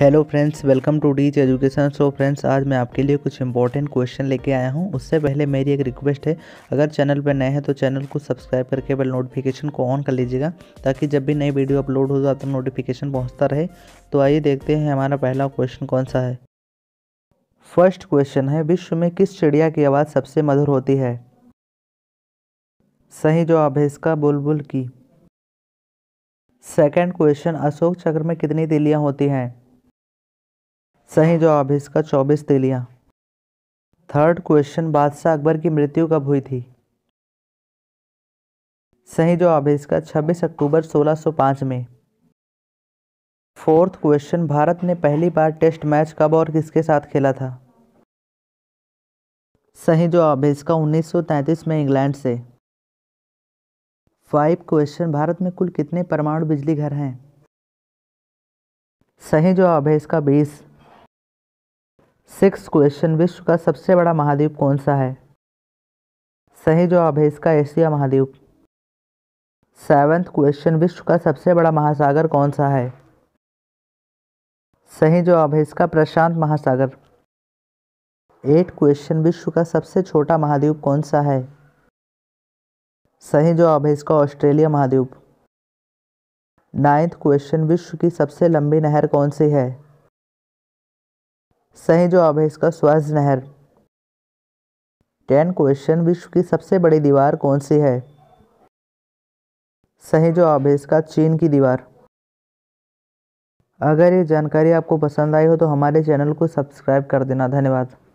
hello friends welcome to डीच education so friends आज मैं आपके लिए कुछ इंपॉर्टेंट क्वेश्चन लेके आया हूं उससे पहले मेरी एक रिक्वेस्ट है अगर चैनल पर नए हैं तो चैनल को सब्सक्राइब करके बेल नोटिफिकेशन को ऑन कर लीजिएगा ताकि जब भी नई वीडियो अपलोड हो तो आपको नोटिफिकेशन पहुँचता रहे तो आइए देखते हैं हमारा पहला क्वेश्चन कौन सा है फर्स्ट क्वेश्चन है विश्व में किस चिड़िया की आवाज़ सबसे मधुर होती है सही जवाब है इसका बुलबुल की सेकेंड क्वेश्चन अशोक चक्र में कितनी तिलियाँ होती हैं सही जवाब है इसका चौबीस तेलिया थर्ड क्वेश्चन बादशाह अकबर की मृत्यु कब हुई थी सही जवाब है इसका 26 अक्टूबर 1605 में फोर्थ क्वेश्चन भारत ने पहली बार टेस्ट मैच कब और किसके साथ खेला था सही जवाब है इसका 1933 में इंग्लैंड से फाइव क्वेश्चन भारत में कुल कितने परमाणु बिजली घर हैं सही जवाब है इसका बीस सिक्स क्वेश्चन विश्व का सबसे बड़ा महाद्वीप कौन सा है सही जवाब है इसका एशिया महाद्वीप सेवन्थ क्वेश्चन विश्व का सबसे बड़ा महासागर कौन सा है सही जवाब है इसका प्रशांत महासागर एट क्वेश्चन विश्व का सबसे छोटा महाद्वीप कौन सा है सही जवाब है इसका ऑस्ट्रेलिया महाद्वीप नाइन्थ क्वेश्चन विश्व की सबसे लंबी नहर कौन सी है सही जवाब है इसका स्वाज नहर टेन क्वेश्चन विश्व की सबसे बड़ी दीवार कौन सी है सही जवाब है इसका चीन की दीवार अगर ये जानकारी आपको पसंद आई हो तो हमारे चैनल को सब्सक्राइब कर देना धन्यवाद